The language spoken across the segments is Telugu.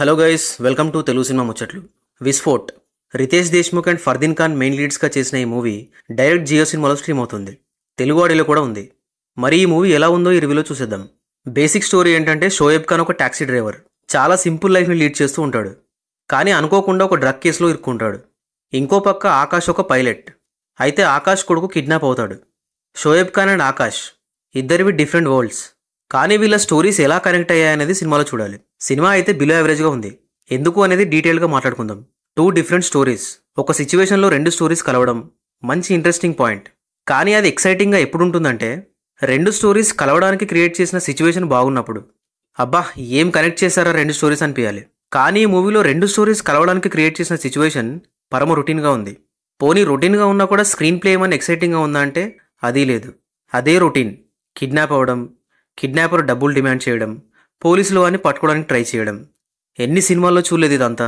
hello guys welcome to Telugu cinema ముచ్చట్లు విస్ఫోర్ట్ రితేష్ దేశ్ముఖ్ అండ్ ఫర్దీన్ ఖాన్ మెయిన్ లీడ్స్గా చేసిన ఈ మూవీ డైరెక్ట్ జియో సినిమాలో స్ట్రీమ్ అవుతుంది తెలుగు కూడా ఉంది మరి ఈ మూవీ ఎలా ఉందో ఈ రివ్యూలో చూసేద్దాం బేసిక్ స్టోరీ ఏంటంటే షోయబ్ ఖాన్ ఒక టాక్సీ డ్రైవర్ చాలా సింపుల్ లైఫ్ని లీడ్ చేస్తూ ఉంటాడు కానీ అనుకోకుండా ఒక డ్రగ్ కేసులో ఇరుక్కుంటాడు ఇంకో పక్క ఆకాష్ ఒక పైలట్ అయితే ఆకాష్ కొడుకు కిడ్నాప్ అవుతాడు షోయబ్ ఖాన్ అండ్ ఆకాష్ ఇద్దరివి డిఫరెంట్ వరల్డ్స్ కానీ వీళ్ళ స్టోరీస్ ఎలా కనెక్ట్ అయ్యాయనేది సినిమాలో చూడాలి సినిమా అయితే బిలో యావరేజ్గా ఉంది ఎందుకు అనేది డీటెయిల్గా మాట్లాడుకుందాం టూ డిఫరెంట్ స్టోరీస్ ఒక సిచ్యువేషన్లో రెండు స్టోరీస్ కలవడం మంచి ఇంట్రెస్టింగ్ పాయింట్ కానీ అది ఎక్సైటింగ్గా ఎప్పుడు ఉంటుందంటే రెండు స్టోరీస్ కలవడానికి క్రియేట్ చేసిన సిచ్యువేషన్ బాగున్నప్పుడు అబ్బా ఏం కనెక్ట్ చేశారా రెండు స్టోరీస్ అనిపించాలి కానీ ఈ మూవీలో రెండు స్టోరీస్ కలవడానికి క్రియేట్ చేసిన సిచ్యువేషన్ పరమ రొటీన్గా ఉంది పోనీ రొటీన్గా ఉన్నా కూడా స్క్రీన్ ప్లే ఏమైనా ఎక్సైటింగ్గా ఉందా అంటే అదీ లేదు అదే రొటీన్ కిడ్నాప్ అవ్వడం కిడ్నాపర్ డబ్బులు డిమాండ్ చేయడం పోలీసులు వారిని పట్టుకోవడానికి ట్రై చేయడం ఎన్ని సినిమాల్లో చూడలేదు ఇదంతా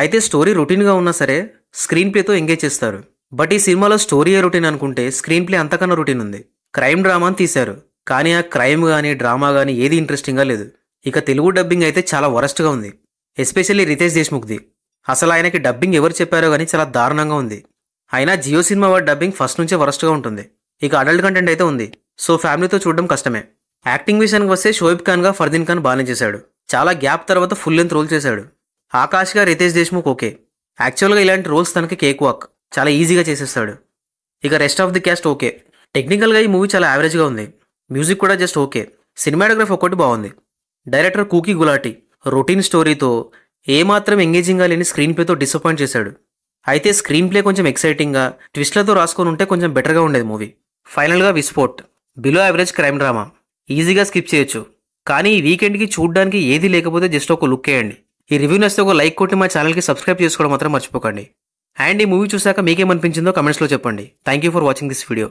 అయితే స్టోరీ రొటీన్గా ఉన్నా సరే స్క్రీన్ ప్లేతో ఎంగేజ్ చేస్తారు బట్ ఈ సినిమాలో స్టోరీ రొటీన్ అనుకుంటే స్క్రీన్ ప్లే అంతకన్నా రొటీన్ ఉంది క్రైమ్ డ్రామా అని తీశారు కానీ ఆ క్రైమ్ కానీ డ్రామా కానీ ఏది ఇంట్రెస్టింగ్గా లేదు ఇక తెలుగు డబ్బింగ్ అయితే చాలా వరస్ట్గా ఉంది ఎస్పెషల్లీ రితేష్ దేశ్ముఖ్ది అసలు ఆయనకి డబ్బింగ్ ఎవరు చెప్పారో కానీ చాలా దారుణంగా ఉంది అయినా జియో సినిమా వాడి డబ్బింగ్ ఫస్ట్ నుంచే వరస్ట్గా ఉంటుంది ఇక అడల్ట్ కంటెంట్ అయితే ఉంది సో ఫ్యామిలీతో చూడడం కష్టమే యాక్టింగ్ విషయానికి వస్తే షోయబ్ ఖాన్గా ఫర్దీన్ ఖాన్ బాగానే చేశాడు చాలా గ్యాప్ తర్వాత ఫుల్ లెంత్ రోల్ చేశాడు ఆకాష్గా రితేష్ దేశ్ముఖ్ ఓకే యాక్చువల్గా ఇలాంటి రోల్స్ తనకి కేక్ వాక్ చాలా ఈజీగా చేసేస్తాడు ఇక rest of the cast okay టెక్నికల్గా ఈ మూవీ చాలా యావరేజ్గా ఉంది మ్యూజిక్ కూడా జస్ట్ ఓకే సినిమాటోగ్రఫీ ఒకటి బాగుంది డైరెక్టర్ కూకీ గులాటి రొటీన్ స్టోరీతో ఏమాత్రం ఎంగేజింగ్గా లేని స్క్రీన్ ప్లేతో డిసప్పాయింట్ చేశాడు అయితే స్క్రీన్ ప్లే కొంచెం ఎక్సైటింగ్గా ట్విస్ట్లతో రాసుకొని ఉంటే కొంచెం బెటర్గా ఉండేది మూవీ ఫైనల్గా Visfot below average crime drama ఈజీగా స్కిప్ చేయొచ్చు కానీ ఈ వీకెండ్కి చూడడానికి ఏది లేకపోతే జస్ట్ ఒక లుక్ వేయండి ఈ రివ్యూ నచ్చితే ఒక లైక్ కొట్టి మా ఛానల్కి సబ్స్క్రైబ్ చేసుకోవడం మాత్రం మర్చిపోకండి అండ్ ఈ మూవీ చూశాక మీకేమనిపించిందో కమెంట్స్లో చెప్పండి thank you for watching this video